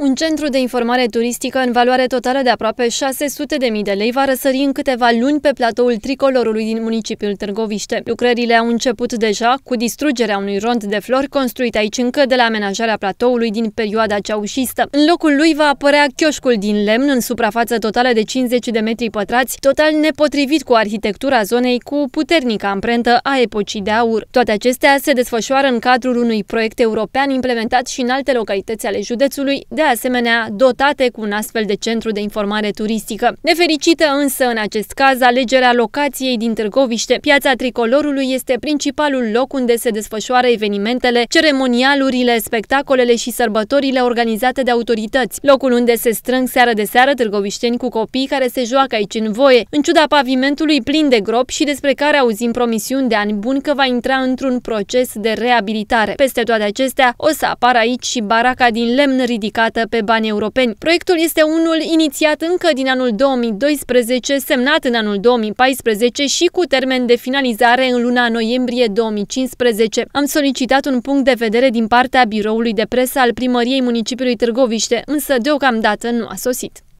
Un centru de informare turistică în valoare totală de aproape 600.000 de lei va răsări în câteva luni pe platoul tricolorului din municipiul Târgoviște. Lucrările au început deja cu distrugerea unui rond de flori construit aici încă de la amenajarea platoului din perioada ceaușistă. În locul lui va apărea chioșcul din lemn în suprafață totală de 50 de metri pătrați, total nepotrivit cu arhitectura zonei cu puternică amprentă a epocii de aur. Toate acestea se desfășoară în cadrul unui proiect european implementat și în alte localități ale județului de asemenea dotate cu un astfel de centru de informare turistică. Nefericită însă în acest caz alegerea locației din Târgoviște. Piața Tricolorului este principalul loc unde se desfășoară evenimentele, ceremonialurile, spectacolele și sărbătorile organizate de autorități. Locul unde se strâng seară de seară târgovișteni cu copii care se joacă aici în voie, în ciuda pavimentului plin de gropi și despre care auzim promisiuni de ani buni că va intra într-un proces de reabilitare. Peste toate acestea, o să apară aici și baraca din lemn ridicată bazată pe bani europeni. Proiectul este unul inițiat încă din anul 2012, semnat în anul 2014 și cu termen de finalizare în luna noiembrie 2015. Am solicitat un punct de vedere din partea biroului de presă al primăriei municipiului Târgoviște, însă deocamdată nu a sosit.